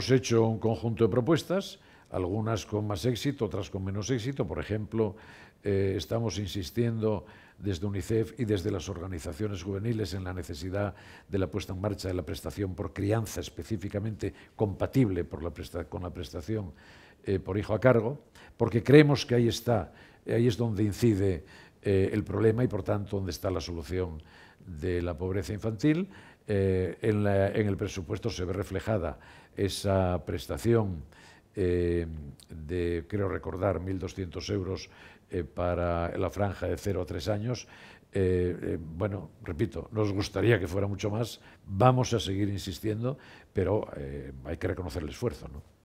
hemos hecho un conjunto de propuestas, algunas con más éxito, otras con menos éxito. Por ejemplo, eh, estamos insistiendo desde UNICEF y desde las organizaciones juveniles en la necesidad de la puesta en marcha de la prestación por crianza, específicamente compatible con la prestación eh, por hijo a cargo, porque creemos que ahí está, ahí es donde incide eh, el problema y por tanto dónde está la solución de la pobreza infantil. Eh, en, el presupuesto se ve reflejada esa prestación eh, de, creo recordar, 1.200 euros para la franja de 0 a 3 años. bueno, repito, nos gustaría que fuera mucho más, vamos a seguir insistiendo, pero hay que reconocer el esfuerzo. ¿no?